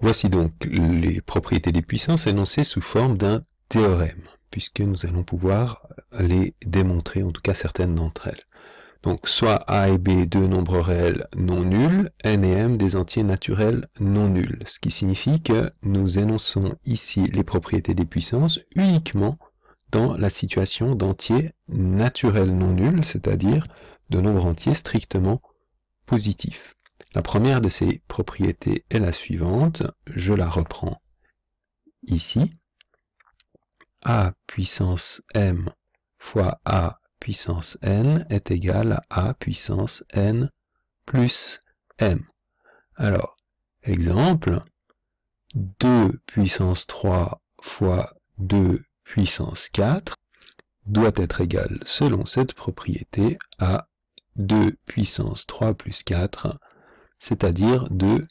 Voici donc les propriétés des puissances énoncées sous forme d'un théorème, puisque nous allons pouvoir les démontrer, en tout cas certaines d'entre elles. Donc soit A et B deux nombres réels non nuls, N et M des entiers naturels non nuls. Ce qui signifie que nous énonçons ici les propriétés des puissances uniquement dans la situation d'entiers naturels non nuls, c'est-à-dire de nombres entiers strictement positifs. La première de ces propriétés est la suivante, je la reprends ici. a puissance m fois a puissance n est égal à a puissance n plus m. Alors, exemple, 2 puissance 3 fois 2 puissance 4 doit être égal, selon cette propriété, à 2 puissance 3 plus 4 c'est-à-dire 2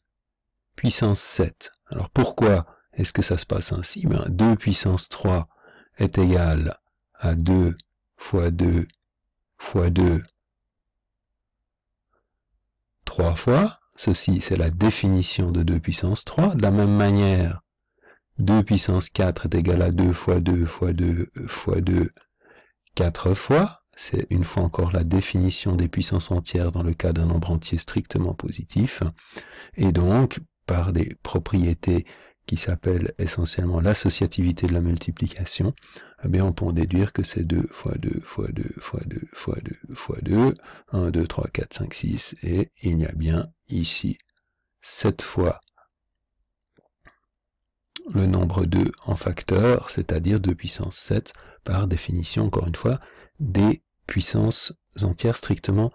puissance 7. Alors pourquoi est-ce que ça se passe ainsi ben 2 puissance 3 est égal à 2 fois 2 fois 2 3 fois. Ceci, c'est la définition de 2 puissance 3. De la même manière, 2 puissance 4 est égal à 2 fois 2 fois 2 fois 2 4 fois c'est une fois encore la définition des puissances entières dans le cas d'un nombre entier strictement positif, et donc par des propriétés qui s'appellent essentiellement l'associativité de la multiplication, eh bien on peut en déduire que c'est 2 fois 2 fois 2 fois 2 fois 2 fois 2, 1, 2, 3, 4, 5, 6, et il y a bien ici 7 fois le nombre 2 en facteur, c'est-à-dire 2 puissance 7, par définition, encore une fois, des puissances entières strictement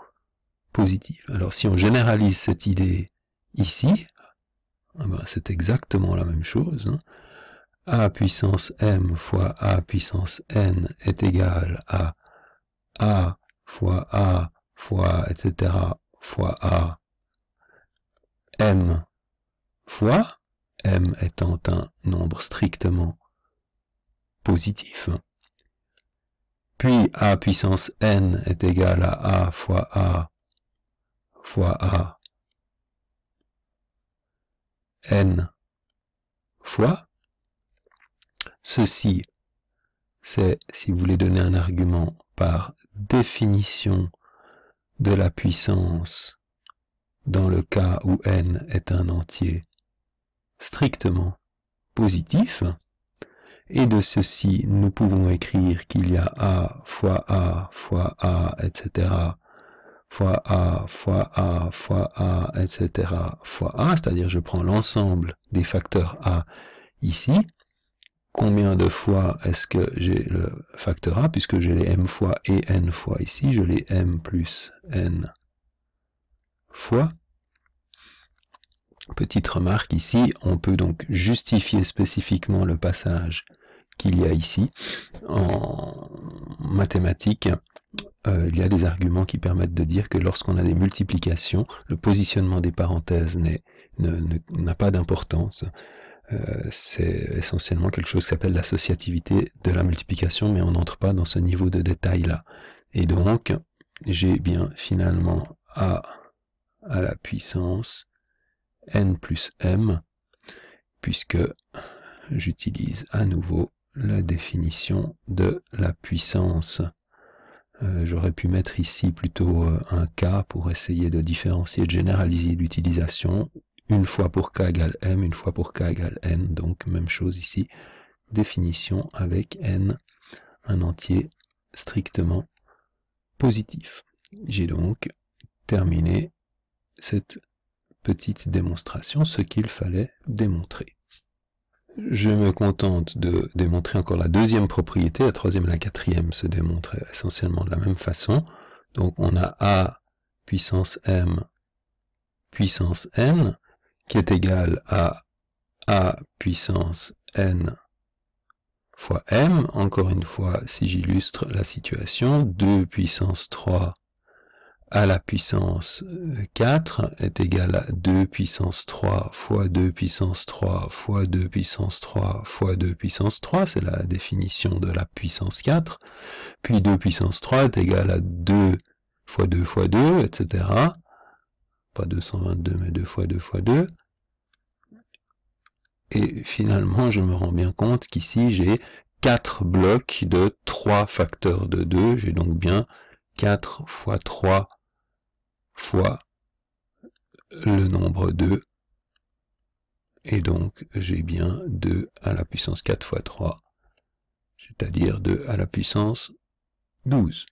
positives. Alors si on généralise cette idée ici, ah ben, c'est exactement la même chose. Hein. a puissance m fois a puissance n est égal à a fois a fois etc fois a m fois m étant un nombre strictement positif. Puis a puissance n est égal à a fois a fois a n fois. Ceci, c'est, si vous voulez donner un argument par définition de la puissance dans le cas où n est un entier strictement positif, et de ceci, nous pouvons écrire qu'il y a A fois A fois A, etc. fois A fois A fois A, etc. fois A, c'est-à-dire je prends l'ensemble des facteurs A ici. Combien de fois est-ce que j'ai le facteur A, puisque j'ai les m fois et n fois ici, je les m plus n fois. Petite remarque ici, on peut donc justifier spécifiquement le passage qu'il y a ici. En mathématiques, euh, il y a des arguments qui permettent de dire que lorsqu'on a des multiplications, le positionnement des parenthèses n'a pas d'importance. Euh, c'est essentiellement quelque chose qui s'appelle l'associativité de la multiplication, mais on n'entre pas dans ce niveau de détail-là. Et donc, j'ai bien finalement A à la puissance n plus m, puisque j'utilise à nouveau la définition de la puissance. Euh, j'aurais pu mettre ici plutôt euh, un K pour essayer de différencier, de généraliser l'utilisation. Une fois pour K égale M, une fois pour K égale N, donc même chose ici. Définition avec N, un entier strictement positif. J'ai donc terminé cette petite démonstration, ce qu'il fallait démontrer je me contente de démontrer encore la deuxième propriété, la troisième et la quatrième se démontrent essentiellement de la même façon. Donc on a A puissance M puissance N qui est égal à A puissance N fois M. Encore une fois, si j'illustre la situation, 2 puissance 3 à la puissance 4 euh, est égal à 2 puissance 3 fois 2 puissance 3 fois 2 puissance 3 fois 2 puissance 3, c'est la définition de la puissance 4, puis 2 puissance 3 est égal à 2 fois 2 fois 2, etc. Pas 222, mais 2 fois 2 fois 2. Et finalement, je me rends bien compte qu'ici, j'ai 4 blocs de 3 facteurs de 2, j'ai donc bien 4 fois 3 fois le nombre 2. Et donc, j'ai bien 2 à la puissance 4 fois 3, c'est-à-dire 2 à la puissance 12.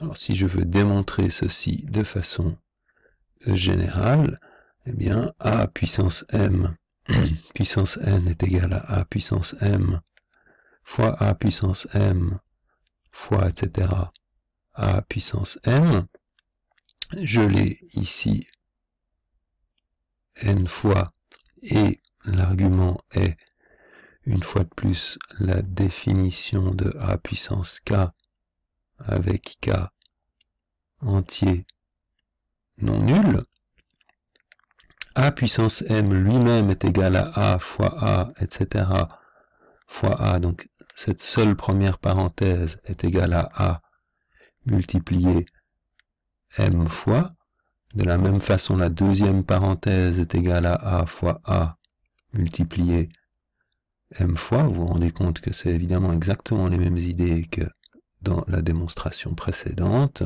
Alors, si je veux démontrer ceci de façon générale, eh bien, a puissance m, puissance n est égal à a puissance m, fois a puissance m, fois etc., a puissance m, je l'ai ici n fois et l'argument est une fois de plus la définition de a puissance k avec k entier non nul. a puissance m lui-même est égal à a fois a, etc. fois a, donc cette seule première parenthèse est égale à a multiplié m fois. De la même façon, la deuxième parenthèse est égale à a fois a multiplié m fois. Vous vous rendez compte que c'est évidemment exactement les mêmes idées que dans la démonstration précédente.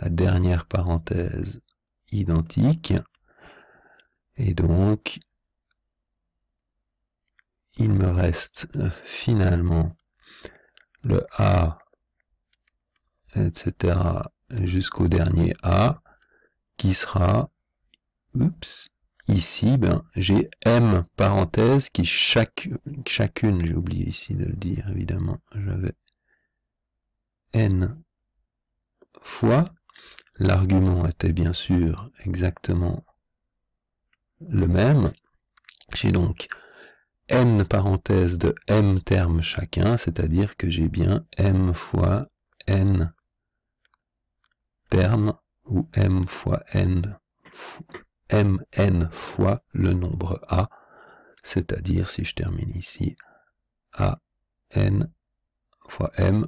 La dernière parenthèse identique. Et donc, il me reste euh, finalement le a, etc., jusqu'au dernier A, qui sera, ici, ben, j'ai M parenthèse qui chacune, j'ai oublié ici de le dire, évidemment, j'avais N fois, l'argument était bien sûr exactement le même, j'ai donc n parenthèse de m termes chacun, c'est-à-dire que j'ai bien m fois n terme où m fois n, mn fois le nombre a, c'est-à-dire si je termine ici a n fois m,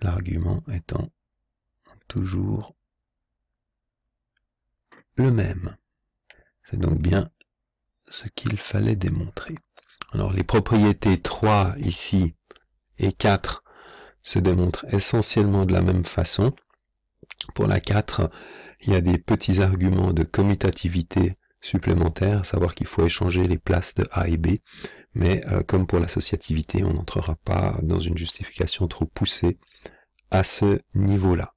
l'argument étant toujours le même. C'est donc bien ce qu'il fallait démontrer. Alors les propriétés 3 ici et 4 se démontrent essentiellement de la même façon. Pour la 4, il y a des petits arguments de commutativité supplémentaires, savoir qu'il faut échanger les places de A et B, mais euh, comme pour l'associativité, on n'entrera pas dans une justification trop poussée à ce niveau-là.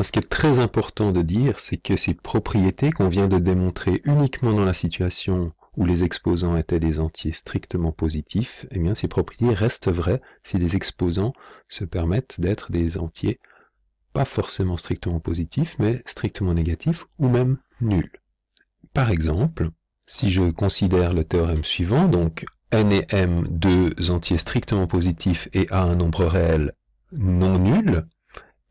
Ce qui est très important de dire, c'est que ces propriétés qu'on vient de démontrer uniquement dans la situation où les exposants étaient des entiers strictement positifs, eh bien ces propriétés restent vraies si les exposants se permettent d'être des entiers pas forcément strictement positif, mais strictement négatif ou même nul. Par exemple, si je considère le théorème suivant, donc n et m deux entiers strictement positifs et a un nombre réel non nul,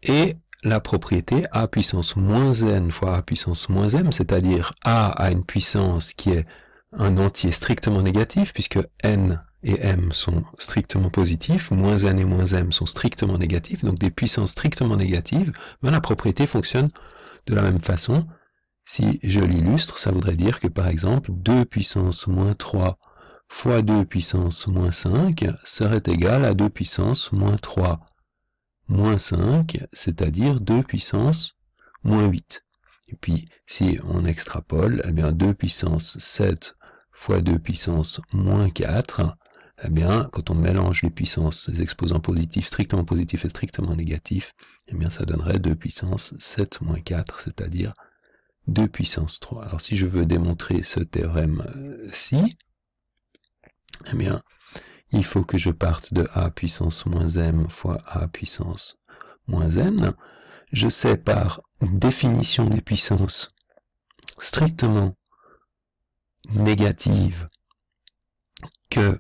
et la propriété a puissance moins n fois a puissance moins m, c'est-à-dire a à une puissance qui est un entier strictement négatif, puisque n et m sont strictement positifs, moins n et moins m sont strictement négatifs, donc des puissances strictement négatives, ben, la propriété fonctionne de la même façon. Si je l'illustre, ça voudrait dire que par exemple 2 puissance moins 3 fois 2 puissance moins 5 serait égal à 2 puissance moins 3 moins 5, c'est-à-dire 2 puissance moins 8. Et puis, si on extrapole, eh bien 2 puissance 7 fois 2 puissance moins 4 eh bien, quand on mélange les puissances les exposants positifs strictement positifs et strictement négatifs, eh bien, ça donnerait 2 puissance 7 moins 4, c'est-à-dire 2 puissance 3. Alors, si je veux démontrer ce théorème-ci, euh, eh bien, il faut que je parte de a puissance moins m fois a puissance moins n. Je sais par définition des puissances strictement négatives que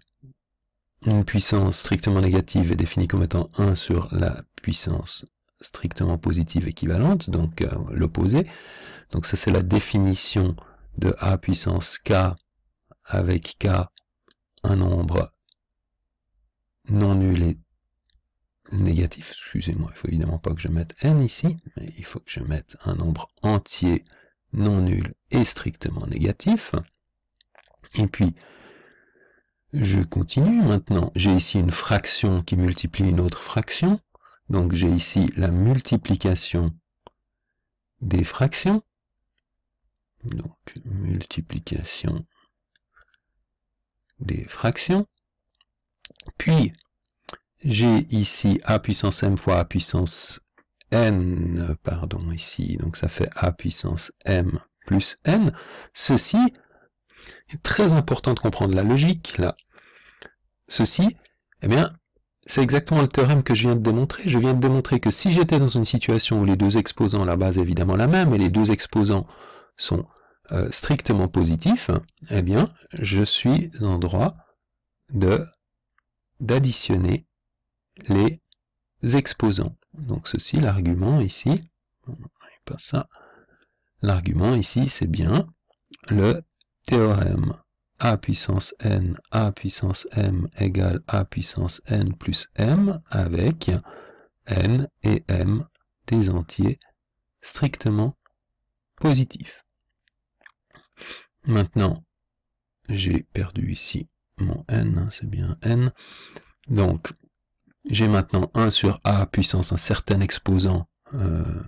une puissance strictement négative est définie comme étant 1 sur la puissance strictement positive équivalente, donc euh, l'opposé. Donc ça c'est la définition de A puissance K avec K un nombre non nul et négatif. Excusez-moi, il faut évidemment pas que je mette n ici, mais il faut que je mette un nombre entier non nul et strictement négatif. Et puis je continue maintenant. J'ai ici une fraction qui multiplie une autre fraction. Donc j'ai ici la multiplication des fractions. Donc multiplication des fractions. Puis j'ai ici a puissance m fois a puissance n, pardon, ici, donc ça fait a puissance m plus n. Ceci est très important de comprendre la logique, là. Ceci, eh bien, c'est exactement le théorème que je viens de démontrer. Je viens de démontrer que si j'étais dans une situation où les deux exposants, la base est évidemment la même, et les deux exposants sont euh, strictement positifs, eh bien, je suis en droit de d'additionner les exposants. Donc ceci, l'argument ici, ça, l'argument ici, c'est bien le Théorème a puissance n, a puissance m égale a puissance n plus m avec n et m des entiers strictement positifs. Maintenant, j'ai perdu ici mon n, hein, c'est bien n. Donc, j'ai maintenant 1 sur a puissance un certain exposant euh,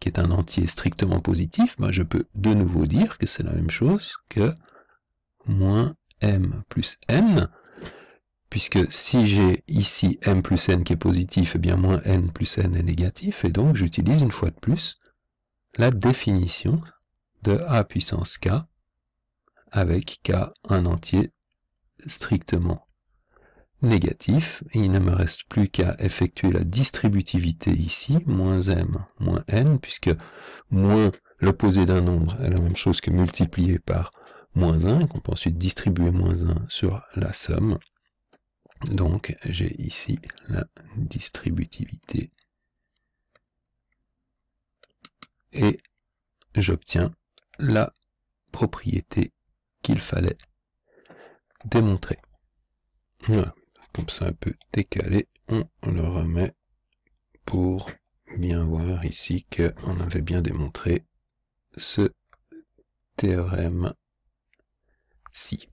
qui est un entier strictement positif, ben, je peux de nouveau dire que c'est la même chose que moins m plus n, puisque si j'ai ici m plus n qui est positif, et eh bien moins n plus n est négatif, et donc j'utilise une fois de plus la définition de a puissance k, avec k un entier strictement négatif. il ne me reste plus qu'à effectuer la distributivité ici, moins m, moins n, puisque moins l'opposé d'un nombre est la même chose que multiplié par moins 1, qu'on peut ensuite distribuer moins 1 sur la somme. Donc j'ai ici la distributivité. Et j'obtiens la propriété qu'il fallait démontrer. Voilà comme ça un peu décalé, on le remet pour bien voir ici qu'on avait bien démontré ce théorème-ci.